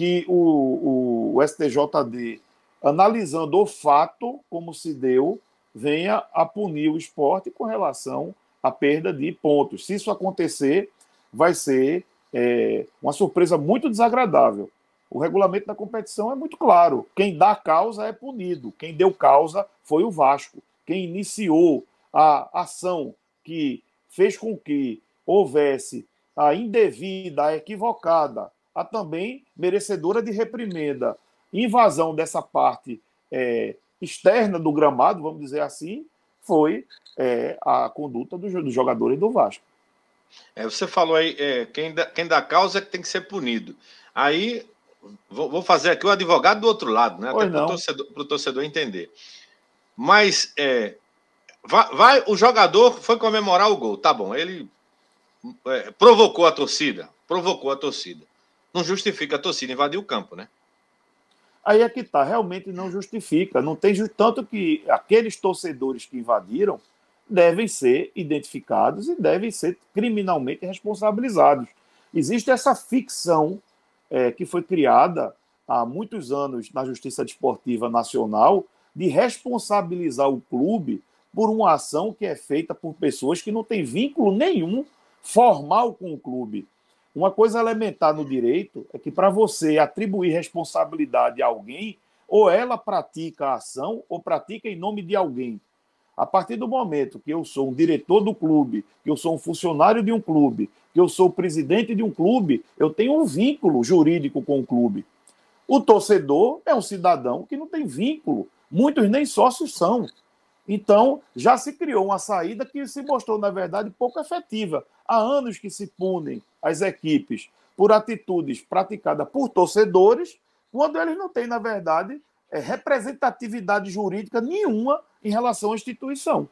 que o, o STJD, analisando o fato como se deu, venha a punir o esporte com relação à perda de pontos. Se isso acontecer, vai ser é, uma surpresa muito desagradável. O regulamento da competição é muito claro. Quem dá causa é punido. Quem deu causa foi o Vasco. Quem iniciou a ação que fez com que houvesse a indevida, a equivocada a também merecedora de reprimenda. Invasão dessa parte é, externa do gramado, vamos dizer assim, foi é, a conduta dos, jogadores do Vasco. É, você falou aí, é, quem, dá, quem dá causa é que tem que ser punido. Aí, vou, vou fazer aqui o advogado do outro lado, né? Até para o torcedor, torcedor entender. Mas, é, vai, vai, o jogador foi comemorar o gol, tá bom, ele é, provocou a torcida, provocou a torcida não justifica a torcida invadir o campo, né? Aí é que tá, realmente não justifica. Não tem tanto que aqueles torcedores que invadiram devem ser identificados e devem ser criminalmente responsabilizados. Existe essa ficção é, que foi criada há muitos anos na Justiça Desportiva Nacional de responsabilizar o clube por uma ação que é feita por pessoas que não têm vínculo nenhum formal com o clube. Uma coisa elementar no direito é que para você atribuir responsabilidade a alguém, ou ela pratica a ação ou pratica em nome de alguém. A partir do momento que eu sou um diretor do clube, que eu sou um funcionário de um clube, que eu sou o presidente de um clube, eu tenho um vínculo jurídico com o clube. O torcedor é um cidadão que não tem vínculo. Muitos nem sócios são. Então, já se criou uma saída que se mostrou, na verdade, pouco efetiva. Há anos que se punem as equipes por atitudes praticadas por torcedores, quando eles não têm, na verdade, é, representatividade jurídica nenhuma em relação à instituição.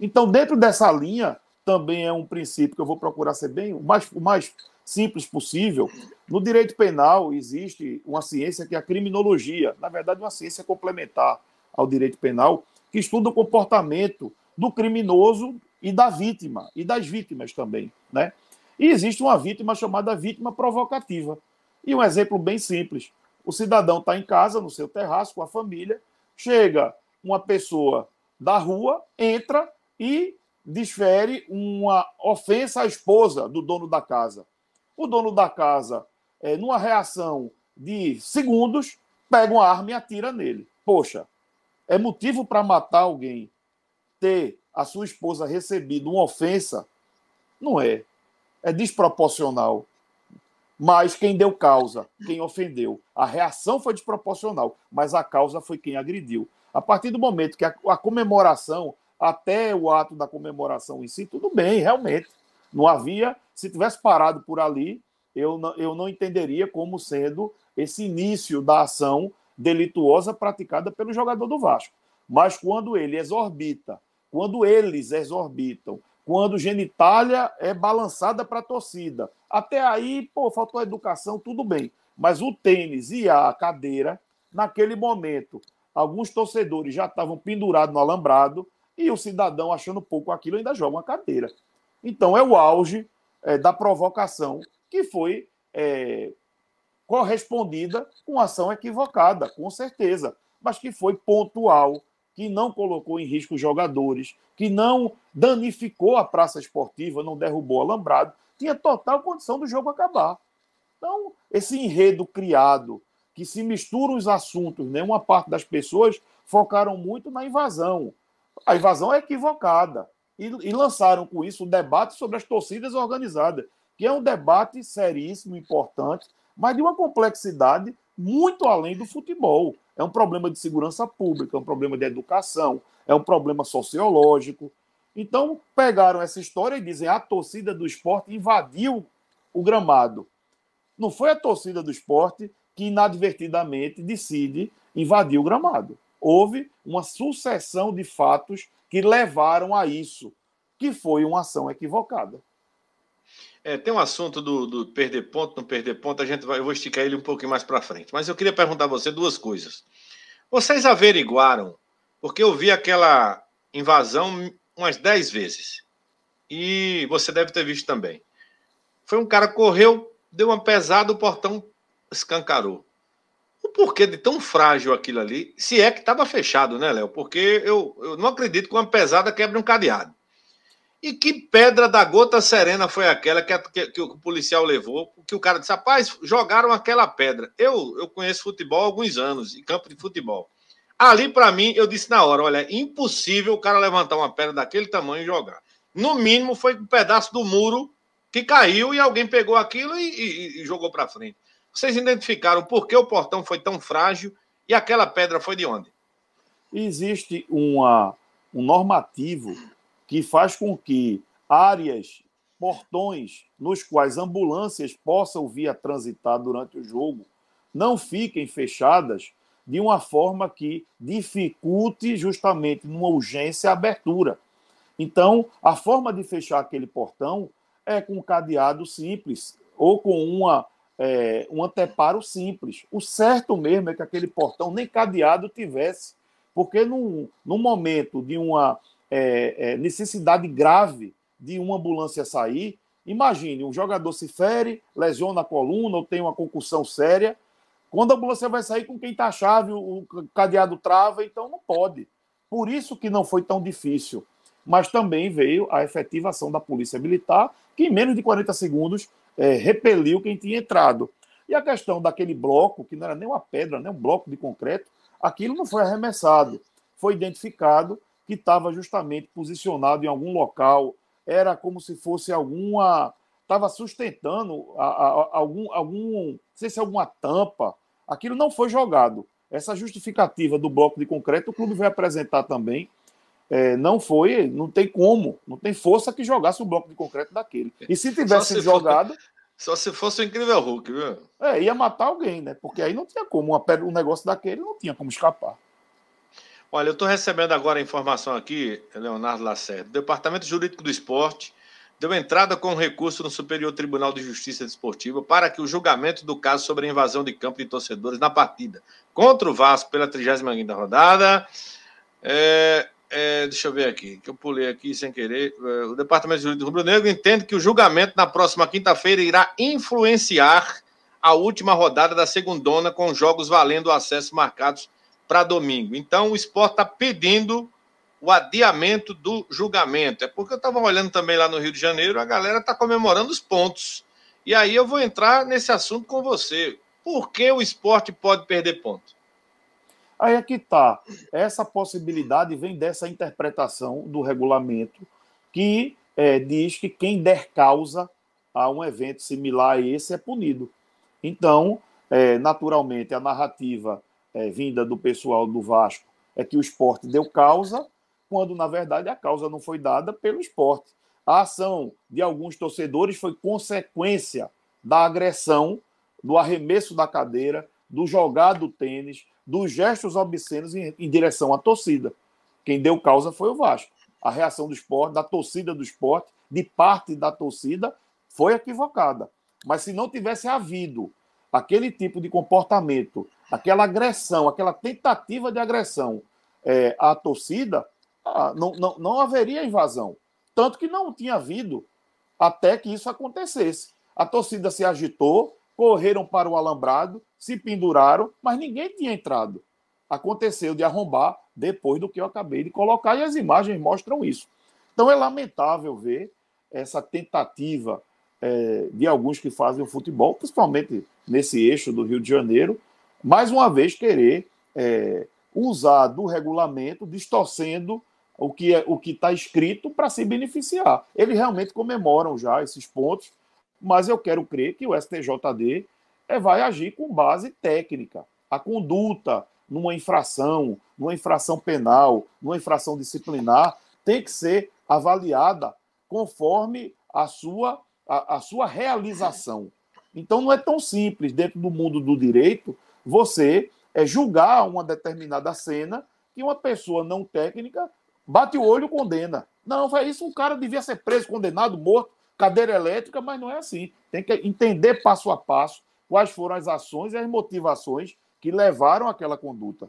Então, dentro dessa linha, também é um princípio que eu vou procurar ser bem o mais, o mais simples possível. No direito penal existe uma ciência que é a criminologia, na verdade, uma ciência complementar ao direito penal, que estuda o comportamento do criminoso e da vítima, e das vítimas também. Né? E existe uma vítima chamada vítima provocativa. E um exemplo bem simples: o cidadão está em casa, no seu terraço, com a família, chega uma pessoa da rua, entra e desfere uma ofensa à esposa do dono da casa. O dono da casa, é, numa reação de segundos, pega uma arma e atira nele. Poxa, é motivo para matar alguém ter a sua esposa recebido uma ofensa? Não é. É desproporcional. Mas quem deu causa, quem ofendeu, a reação foi desproporcional, mas a causa foi quem agrediu. A partir do momento que a, a comemoração, até o ato da comemoração em si, tudo bem, realmente. Não havia, se tivesse parado por ali, eu não, eu não entenderia como sendo esse início da ação delituosa praticada pelo jogador do Vasco. Mas quando ele exorbita, quando eles exorbitam, quando genitália é balançada para a torcida, até aí, pô, faltou educação, tudo bem. Mas o tênis e a cadeira, naquele momento, alguns torcedores já estavam pendurados no alambrado e o cidadão, achando pouco aquilo, ainda joga uma cadeira. Então é o auge é, da provocação que foi é, correspondida com ação equivocada, com certeza, mas que foi pontual, que não colocou em risco os jogadores, que não danificou a praça esportiva, não derrubou o alambrado, tinha total condição do jogo acabar. Então, esse enredo criado, que se mistura os assuntos, né? uma parte das pessoas focaram muito na invasão. A invasão é equivocada. E, e lançaram com isso um debate sobre as torcidas organizadas, que é um debate seríssimo, importante, mas de uma complexidade muito além do futebol. É um problema de segurança pública, é um problema de educação, é um problema sociológico. Então, pegaram essa história e dizem a torcida do esporte invadiu o gramado. Não foi a torcida do esporte que inadvertidamente decide invadir o gramado. Houve uma sucessão de fatos que levaram a isso, que foi uma ação equivocada. É, tem um assunto do, do, perder ponto, não perder ponto, a gente vai, eu vou esticar ele um pouquinho mais para frente. Mas eu queria perguntar a você duas coisas. Vocês averiguaram, porque eu vi aquela invasão umas dez vezes. E você deve ter visto também. Foi um cara correu, deu uma pesada, o portão escancarou. O porquê de tão frágil aquilo ali, se é que estava fechado, né, Léo? Porque eu, eu não acredito que uma pesada quebre um cadeado. E que pedra da gota serena foi aquela que, a, que, que, o policial levou? Que o cara disse, rapaz, jogaram aquela pedra. Eu, eu conheço futebol há alguns anos, em campo de futebol. Ali, para mim, eu disse na hora: olha, é impossível o cara levantar uma pedra daquele tamanho e jogar. No mínimo, foi um pedaço do muro que caiu e alguém pegou aquilo e, e, e jogou para frente. Vocês identificaram por que o portão foi tão frágil e aquela pedra foi de onde? Existe uma, um normativo que faz com que áreas, portões nos quais ambulâncias possam vir a transitar durante o jogo não fiquem fechadas de uma forma que dificulte justamente numa urgência a abertura. Então, a forma de fechar aquele portão é com um cadeado simples ou com uma, é, um anteparo simples. O certo mesmo é que aquele portão nem cadeado tivesse, porque no no momento de uma é, é, necessidade grave de uma ambulância sair. Imagine, um jogador se fere, lesiona a coluna ou tem uma concussão séria. Quando a ambulância vai sair com quem está a chave, o cadeado trava, então não pode. Por isso que não foi tão difícil. Mas também veio a efetivação da polícia militar, que em menos de 40 segundos é, repeliu quem tinha entrado. E a questão daquele bloco, que não era nem uma pedra, nem um bloco de concreto, aquilo não foi arremessado, foi identificado que estava justamente posicionado em algum local, era como se fosse alguma. Estava sustentando a, a, a, algum, algum. Não sei se é alguma tampa. Aquilo não foi jogado. Essa justificativa do bloco de concreto, o clube vai apresentar também. É, não foi, não tem como, não tem força que jogasse o bloco de concreto daquele. E se tivesse se jogado. Só se fosse o incrível Hulk, viu? É, ia matar alguém, né? Porque aí não tinha como. Uma um negócio daquele não tinha como escapar. Olha, eu estou recebendo agora a informação aqui, Leonardo Lacerda. O Departamento Jurídico do Esporte deu entrada com recurso no Superior Tribunal de Justiça Desportiva para que o julgamento do caso sobre a invasão de campo de torcedores na partida contra o Vasco pela 35 rodada. É, é, deixa eu ver aqui, que eu pulei aqui sem querer. É, o Departamento Jurídico do Rubro Negro entende que o julgamento na próxima quinta-feira irá influenciar a última rodada da segundona com jogos valendo acesso marcados para domingo. Então, o esporte está pedindo o adiamento do julgamento. É porque eu estava olhando também lá no Rio de Janeiro, a galera está comemorando os pontos. E aí eu vou entrar nesse assunto com você. Por que o esporte pode perder ponto? Aí é que está. Essa possibilidade vem dessa interpretação do regulamento que é, diz que quem der causa a um evento similar a esse é punido. Então, é, naturalmente, a narrativa é, vinda do pessoal do Vasco é que o esporte deu causa, quando na verdade a causa não foi dada pelo esporte. A ação de alguns torcedores foi consequência da agressão, do arremesso da cadeira, do jogar do tênis, dos gestos obscenos em, em direção à torcida. Quem deu causa foi o Vasco. A reação do esporte, da torcida do esporte, de parte da torcida, foi equivocada. Mas se não tivesse havido aquele tipo de comportamento aquela agressão, aquela tentativa de agressão é, à torcida, ah, não, não, não haveria invasão. Tanto que não tinha havido até que isso acontecesse. A torcida se agitou, correram para o alambrado, se penduraram, mas ninguém tinha entrado. Aconteceu de arrombar depois do que eu acabei de colocar e as imagens mostram isso. Então é lamentável ver essa tentativa é, de alguns que fazem o futebol, principalmente nesse eixo do Rio de Janeiro, mais uma vez, querer é, usar do regulamento, distorcendo o que é, o que está escrito para se beneficiar. Eles realmente comemoram já esses pontos, mas eu quero crer que o STJD é, vai agir com base técnica. A conduta numa infração, numa infração penal, numa infração disciplinar, tem que ser avaliada conforme a sua, a, a sua realização. Então não é tão simples dentro do mundo do direito você é, julgar uma determinada cena que uma pessoa não técnica bate o olho condena. Não, foi isso, um cara devia ser preso, condenado, morto, cadeira elétrica, mas não é assim. Tem que entender passo a passo quais foram as ações e as motivações que levaram àquela conduta.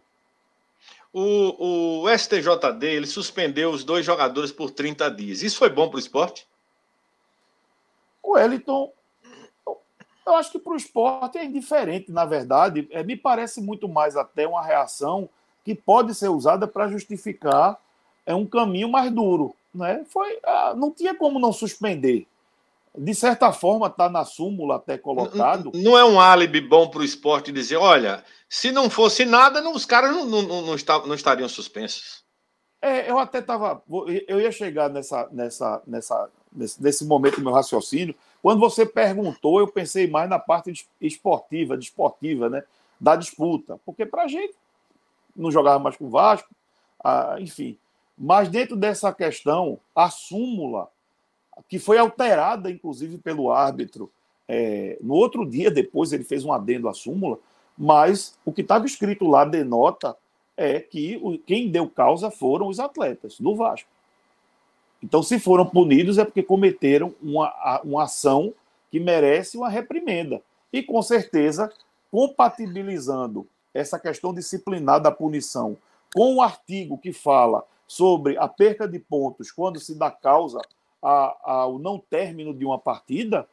O, o STJD ele suspendeu os dois jogadores por 30 dias. Isso foi bom para o esporte? O Wellington eu acho que para o esporte é indiferente, na verdade. É, me parece muito mais até uma reação que pode ser usada para justificar é um caminho mais duro. Né? Foi, ah, não tinha como não suspender. De certa forma, está na súmula até colocado. Não, não é um álibi bom para o esporte dizer: olha, se não fosse nada, não, os caras não, não, não, não estariam suspensos. É, eu até estava. Eu ia chegar nessa, nessa, nessa nesse, nesse momento do meu raciocínio. Quando você perguntou, eu pensei mais na parte esportiva, desportiva, né? Da disputa. Porque para a gente não jogava mais com o Vasco, ah, enfim. Mas dentro dessa questão, a súmula, que foi alterada, inclusive, pelo árbitro, é, no outro dia depois ele fez um adendo à súmula, mas o que estava escrito lá denota é que o, quem deu causa foram os atletas do Vasco. Então, se foram punidos, é porque cometeram uma, uma ação que merece uma reprimenda. E, com certeza, compatibilizando essa questão disciplinar da punição com o artigo que fala sobre a perca de pontos quando se dá causa ao não término de uma partida,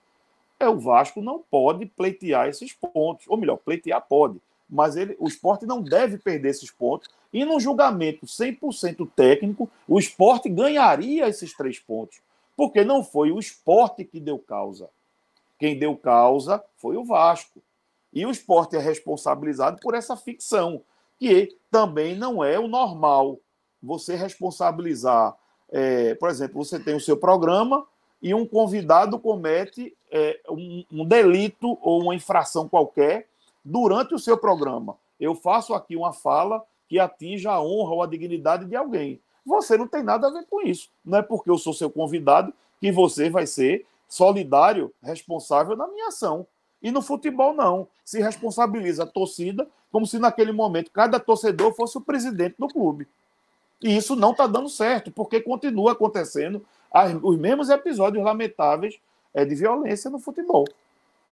é o Vasco não pode pleitear esses pontos. Ou melhor, pleitear pode, mas ele, o esporte não deve perder esses pontos. E num julgamento 100% técnico, o esporte ganharia esses três pontos, porque não foi o esporte que deu causa. Quem deu causa foi o Vasco. E o esporte é responsabilizado por essa ficção, que também não é o normal. Você responsabilizar, é, por exemplo, você tem o seu programa e um convidado comete é, um, um delito ou uma infração qualquer durante o seu programa. Eu faço aqui uma fala que atinja a honra ou a dignidade de alguém. Você não tem nada a ver com isso. Não é porque eu sou seu convidado que você vai ser solidário, responsável na minha ação. E no futebol, não. Se responsabiliza a torcida como se naquele momento cada torcedor fosse o presidente do clube. E isso não está dando certo, porque continua acontecendo os mesmos episódios lamentáveis é, de violência no futebol.